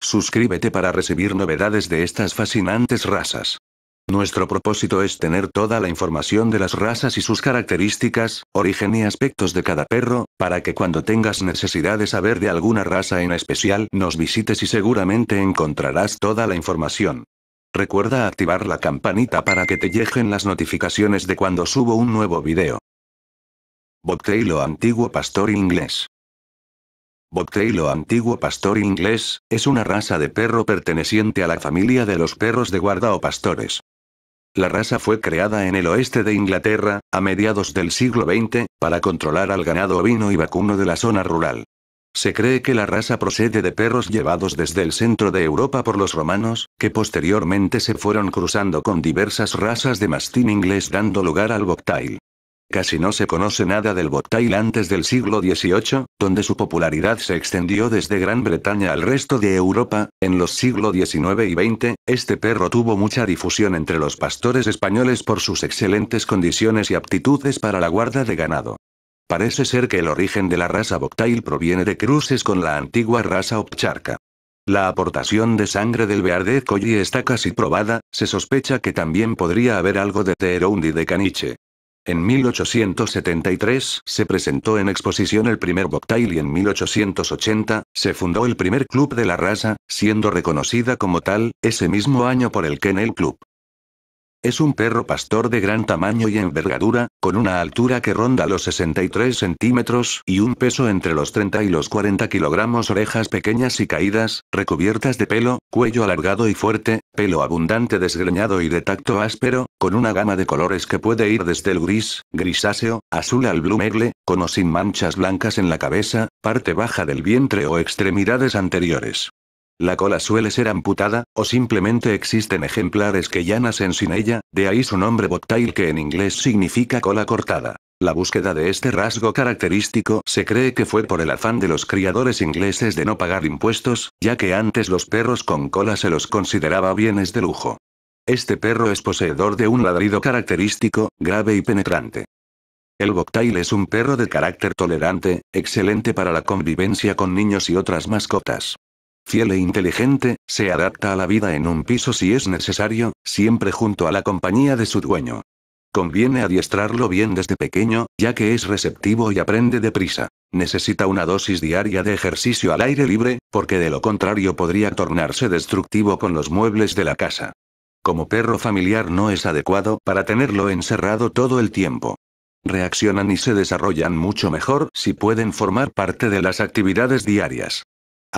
Suscríbete para recibir novedades de estas fascinantes razas. Nuestro propósito es tener toda la información de las razas y sus características, origen y aspectos de cada perro, para que cuando tengas necesidad de saber de alguna raza en especial nos visites y seguramente encontrarás toda la información. Recuerda activar la campanita para que te lleguen las notificaciones de cuando subo un nuevo video. o antiguo pastor inglés. Bobtail o antiguo pastor inglés, es una raza de perro perteneciente a la familia de los perros de guarda o pastores. La raza fue creada en el oeste de Inglaterra, a mediados del siglo XX, para controlar al ganado ovino y vacuno de la zona rural. Se cree que la raza procede de perros llevados desde el centro de Europa por los romanos, que posteriormente se fueron cruzando con diversas razas de mastín inglés dando lugar al boctail. Casi no se conoce nada del Boktail antes del siglo XVIII, donde su popularidad se extendió desde Gran Bretaña al resto de Europa. En los siglos XIX y XX, este perro tuvo mucha difusión entre los pastores españoles por sus excelentes condiciones y aptitudes para la guarda de ganado. Parece ser que el origen de la raza Boktail proviene de cruces con la antigua raza obcharca. La aportación de sangre del Beardet Collie está casi probada, se sospecha que también podría haber algo de Teherundi de Caniche. En 1873 se presentó en exposición el primer boctail y en 1880 se fundó el primer club de la raza, siendo reconocida como tal, ese mismo año por el Kennel Club. Es un perro pastor de gran tamaño y envergadura, con una altura que ronda los 63 centímetros y un peso entre los 30 y los 40 kilogramos, orejas pequeñas y caídas, recubiertas de pelo, cuello alargado y fuerte, pelo abundante desgreñado y de tacto áspero, con una gama de colores que puede ir desde el gris, grisáceo, azul al blue merle, con o sin manchas blancas en la cabeza, parte baja del vientre o extremidades anteriores. La cola suele ser amputada, o simplemente existen ejemplares que ya nacen sin ella, de ahí su nombre bobtail que en inglés significa cola cortada. La búsqueda de este rasgo característico se cree que fue por el afán de los criadores ingleses de no pagar impuestos, ya que antes los perros con cola se los consideraba bienes de lujo. Este perro es poseedor de un ladrido característico, grave y penetrante. El Bobtail es un perro de carácter tolerante, excelente para la convivencia con niños y otras mascotas. Fiel e inteligente, se adapta a la vida en un piso si es necesario, siempre junto a la compañía de su dueño. Conviene adiestrarlo bien desde pequeño, ya que es receptivo y aprende deprisa. Necesita una dosis diaria de ejercicio al aire libre, porque de lo contrario podría tornarse destructivo con los muebles de la casa. Como perro familiar no es adecuado para tenerlo encerrado todo el tiempo. Reaccionan y se desarrollan mucho mejor si pueden formar parte de las actividades diarias.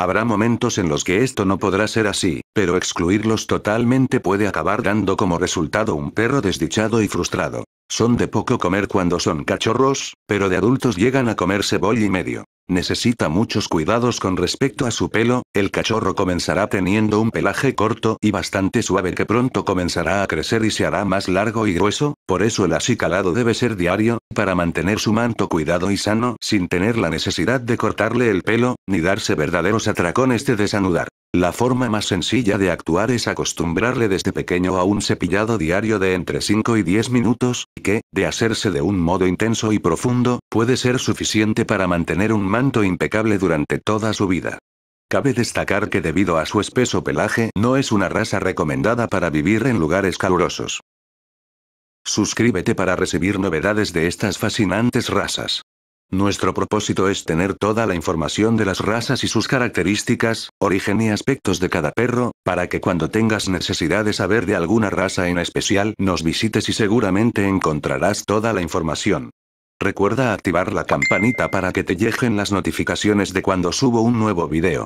Habrá momentos en los que esto no podrá ser así, pero excluirlos totalmente puede acabar dando como resultado un perro desdichado y frustrado. Son de poco comer cuando son cachorros, pero de adultos llegan a comerse cebolla y medio. Necesita muchos cuidados con respecto a su pelo, el cachorro comenzará teniendo un pelaje corto y bastante suave que pronto comenzará a crecer y se hará más largo y grueso, por eso el acicalado debe ser diario, para mantener su manto cuidado y sano sin tener la necesidad de cortarle el pelo, ni darse verdaderos atracones de desanudar. La forma más sencilla de actuar es acostumbrarle desde pequeño a un cepillado diario de entre 5 y 10 minutos, que, de hacerse de un modo intenso y profundo, puede ser suficiente para mantener un manto impecable durante toda su vida. Cabe destacar que debido a su espeso pelaje no es una raza recomendada para vivir en lugares calurosos. Suscríbete para recibir novedades de estas fascinantes razas. Nuestro propósito es tener toda la información de las razas y sus características, origen y aspectos de cada perro, para que cuando tengas necesidad de saber de alguna raza en especial nos visites y seguramente encontrarás toda la información. Recuerda activar la campanita para que te lleguen las notificaciones de cuando subo un nuevo video.